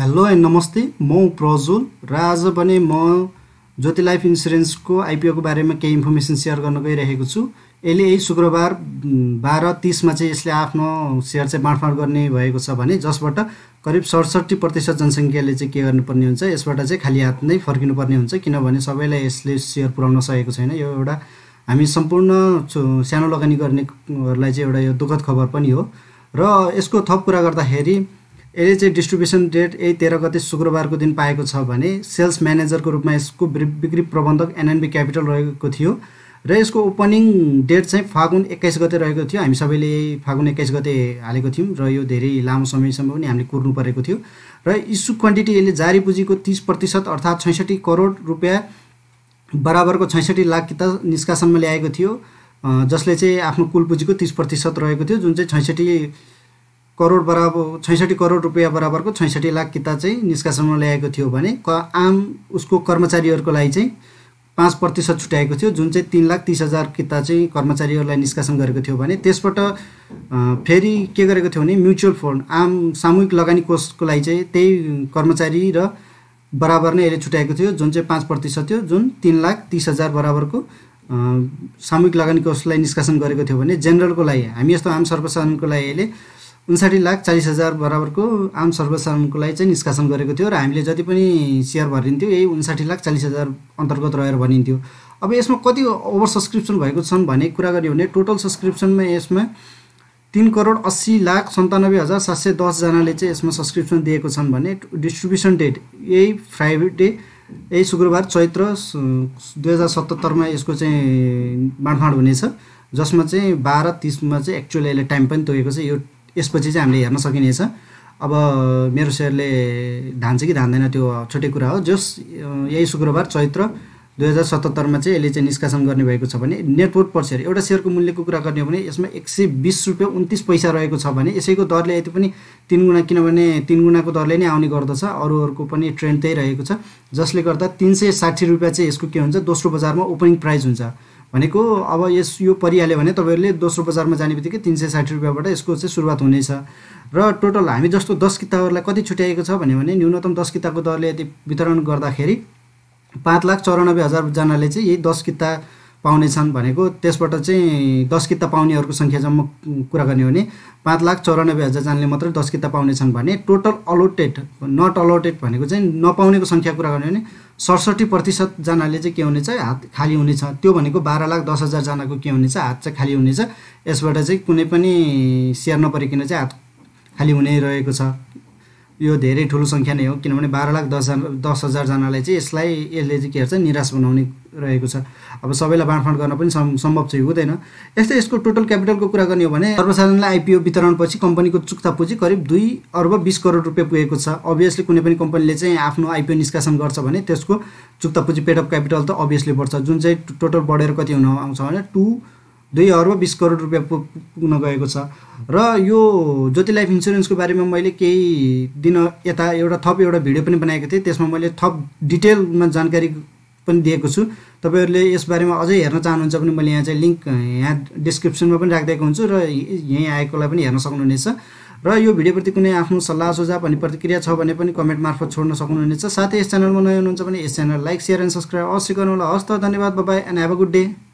hello and नमस्ते म प्रजुल र आज पनि म ज्योति लाइफ इन्सुरेन्सको आइपिओको बारेमा केही इन्फर्मेसन सेयर गर्न गइरहेको छु यसले यही शुक्रबार बाह्र तिसमा चाहिँ यसले आफ्नो सेयर चाहिँ बाँडफाँड गर्ने भएको छ भने जसबाट करिब सडसठी प्रतिशत जनसङ्ख्याले चाहिँ के गर्नुपर्ने हुन्छ यसबाट चाहिँ खाली हात नै फर्किनुपर्ने हुन्छ किनभने सबैलाई यसले सेयर पुऱ्याउन सकेको छैन यो एउटा हामी सम्पूर्ण सानो लगानी गर्नेहरूलाई चाहिँ एउटा यो दुःखद खबर पनि हो र यसको थप कुरा गर्दाखेरि यसले चाहिँ डिस्ट्रिब्युसन डेट यही तेह्र गते शुक्रबारको दिन पाएको छ भने सेल्स म्यानेजरको रूपमा यसको बिक्री प्रबन्धक एनएनबी क्यापिटल रहेको थियो र यसको ओपनिङ डेट चाहिँ फागुन एक्काइस गते रहेको थियो हामी सबैले फागुन एक्काइस गते हालेको थियौँ र यो धेरै लामो समयसम्म पनि हामीले कुर्नु परेको थियो र इस्यु क्वान्टिटी यसले जारी पुँजीको तिस प्रतिशत अर्थात् छैसठी करोड रुपियाँ बराबरको छैसठी लाख किता निष्कासनमा ल्याएको थियो जसले चाहिँ आफ्नो कुल पुँजीको तिस प्रतिशत रहेको थियो जुन चाहिँ छैसठी करोड बराबर छैसठी करोड रुपियाँ बराबरको छैसठी लाख किता चाहिँ निष्कासनमा ल्याएको थियो भने क आम उसको कर्मचारीहरूको लागि चाहिँ पाँच प्रतिशत छुट्याएको थियो जुन चाहिँ तिन लाख तिस हजार किता चाहिँ कर्मचारीहरूलाई निष्कासन गरेको थियो भने त्यसबाट फेरि के गरेको थियो भने म्युचुअल फन्ड आम सामूहिक लगानी कोषको लागि चाहिँ त्यही कर्मचारी र बराबर नै यसले छुट्याएको थियो जुन चाहिँ पाँच प्रतिशत थियो जुन तिन लाख तिस हजार बराबरको सामूहिक लगानी कोषलाई निष्कासन गरेको थियो भने जेनरलको लागि हामी यस्तो आम सर्वसाधारणको लागि यसले उन्साठी लाख चालिस हजार बराबरको आम सर्वसाधारणको लागि चाहिँ निष्कासन गरेको थियो र हामीले जति पनि सेयर भरिन्थ्यो यही उन्साठी लाख चालिस हजार अन्तर्गत रहेर भनिन्थ्यो अब यसमा कति ओभर सब्सक्रिप्सन भएको छन् भन्ने कुरा गर्यो भने टोटल सब्सक्रिप्सनमा यसमा तिन करोड अस्सी लाख सन्तानब्बे हजार सात सय दसजनाले चाहिँ यसमा सब्सक्रिप्सन दिएको छन् भने डिस्ट्रिब्युसन डेट यही फ्राइडे यही शुक्रबार चैत्र दुई हजार सतहत्तरमा यसको चाहिँ बाँडफाँड हुनेछ जसमा चाहिँ बाह्र तिसमा चाहिँ एक्चुअली अहिले टाइम पनि तोकेको छ यो यसपछि चाहिँ हामीले हेर्न सकिनेछ अब मेरो सेयरले धान्छ कि धान्दैन त्यो छुट्टै कुरा हो जस यही शुक्रबार चैत्र दुई हजार सतहत्तरमा चाहिँ यसले चाहिँ निष्कासन गर्ने भएको छ भने नेटवर्क पर सेयर एउटा सेयरको मूल्यको कुरा गर्ने हो भने यसमा एक सय बिस रुपियाँ उन्तिस पैसा रहेको छ भने यसैको दरले यति पनि तिन गुणा किनभने तिन गुणाको दरले नै आउने गर्दछ अरूहरूको पनि ट्रेन्ड त्यही रहेको छ जसले गर्दा तिन सय साठी रुपियाँ चाहिँ यसको के हुन्छ दोस्रो बजारमा ओपनिङ प्राइस हुन्छ भनेको अब यस यो परिहाल्यो भने तपाईँहरूले दोस्रो बजारमा जाने बित्तिकै तिन सय साठी रुपियाँबाट यसको चाहिँ सुरुवात हुनेछ र टोटल हामी जस्तो दस किताबहरूलाई कति छुट्याएको छ भन्यो भने न्यूनतम दस किताबको दरले यदि वितरण गर्दाखेरि पाँच लाख चौरानब्बे हजारजनाले चाहिँ यही दस किताब पाउनेछन् भनेको त्यसबाट चाहिँ दस किता पाउनेहरूको सङ्ख्या जम्मा कुरा गर्ने हो भने पाँच लाख चौरानब्बे हजारजनाले मात्रै दस किता पाउनेछन् भने टोटल अलोटेड नट अलोटेड भनेको चाहिँ नपाउनेको सङ्ख्या कुरा गर्ने हो भने सडसठी प्रतिशतजनाले चाहिँ के हुनेछ हात खाली हुनेछ त्यो भनेको बाह्र लाख दस हजारजनाको के हुनेछ हात चाहिँ खाली हुनेछ यसबाट चाहिँ कुनै पनि सेयर नपरिकन चाहिँ हात खाली हुने रहेको छ यो धेरै ठुलो सङ्ख्या नै हो किनभने बाह्र लाख दस दस हजारजनालाई चाहिँ यसलाई यसले चाहिँ के गर्छ निराश बनाउने रहेको छ अब सबैलाई बाँडफाँड गर्न पनि सम्भव चाहिँ हुँदैन यस्तै यसको टोटल क्यापिटलको कुरा गर्ने हो भने सर्वसाधारणलाई आइपिओ वितरणपछि कम्पनीको चुक्ता पुँजी करिब दुई अर्ब बिस करोड रुपियाँ पुगेको छ अभियसली कुनै पनि कम्पनीले चाहिँ आफ्नो आइपिओ निष्कासन गर्छ भने त्यसको चुक्ता पुँजी पेड अप क्यापिटल त अभियसली बढ्छ जुन चाहिँ टोटल बढेर कति हुन आउँछ भने टू दुई अर्ब बिस करोड रुपियाँ पुग्न गएको छ र यो ज्योति लाइफ इन्सुरेन्सको बारेमा मैले केही दिन यता एउटा थप एउटा भिडियो पनि बनाएको थिएँ त्यसमा मैले थप डिटेलमा जानकारी पनि दिएको छु तपाईँहरूले यसबारेमा अझै हेर्न चाहनुहुन्छ भने मैले यहाँ चाहिँ लिङ्क यहाँ डिस्क्रिप्सनमा पनि राखिदिएको हुन्छु र यहीँ आएकोलाई पनि हेर्न सक्नुहुनेछ र यो भिडियोप्रति कुनै आफ्नो सल्लाह सुझाव अनि प्रतिक्रिया छ भने पनि कमेन्ट मार्फत छोड्न सक्नुहुनेछ साथै यस च्यानलमा नयाँ हुनुहुन्छ भने यस channel like share and subscribe अवश्य गर्नुहोला हस् त धन्यवाद bye bye and have a good day